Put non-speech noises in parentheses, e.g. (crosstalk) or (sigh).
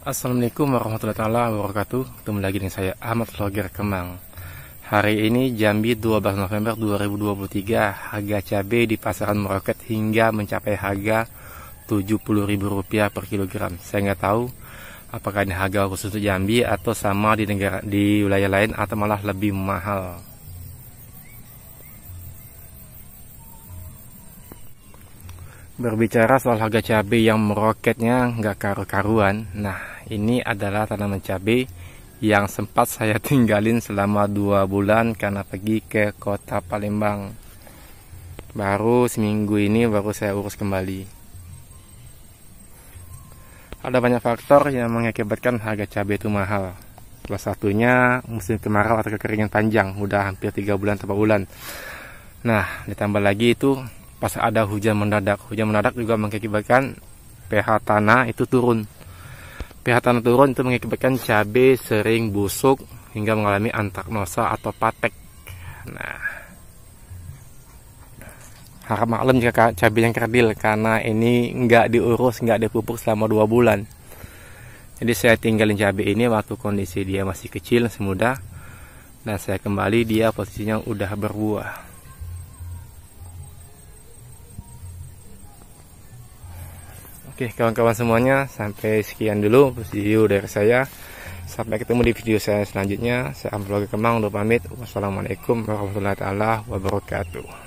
Assalamualaikum warahmatullahi taala wabarakatuh. Ketemu lagi dengan saya Ahmad Vlogger Kemang. Hari ini Jambi 12 November 2023 harga cabai di pasaran meroket hingga mencapai harga Rp70.000 per kilogram. Saya nggak tahu apakah ini harga khusus untuk Jambi atau sama di negara di wilayah lain atau malah lebih mahal. Berbicara soal harga cabai yang meroketnya nggak karu-karuan, nah ini adalah tanaman cabai yang sempat saya (laughs) tinggalin selama dua bulan karena pergi ke kota Palembang. Baru seminggu ini baru saya urus kembali. Ada banyak faktor yang mengakibatkan harga cabai itu mahal. Salah satunya musim kemarau atau kekeringan panjang, udah hampir tiga bulan atau bulan. Nah, ditambah lagi itu pas ada hujan mendadak. Hujan mendadak juga mengakibatkan pH tanah itu turun tanah turun itu mengakibatkan cabai sering busuk hingga mengalami antagnosa atau patek. Nah, harap maklum jika cabai yang kerdil karena ini nggak diurus, nggak dipupuk selama dua bulan. Jadi saya tinggalin cabai ini waktu kondisi dia masih kecil, semudah. Dan saya kembali dia posisinya udah berbuah. Oke kawan-kawan semuanya sampai sekian dulu video dari saya Sampai ketemu di video saya selanjutnya Saya Amrogi Kemang untuk pamit Wassalamualaikum warahmatullahi wabarakatuh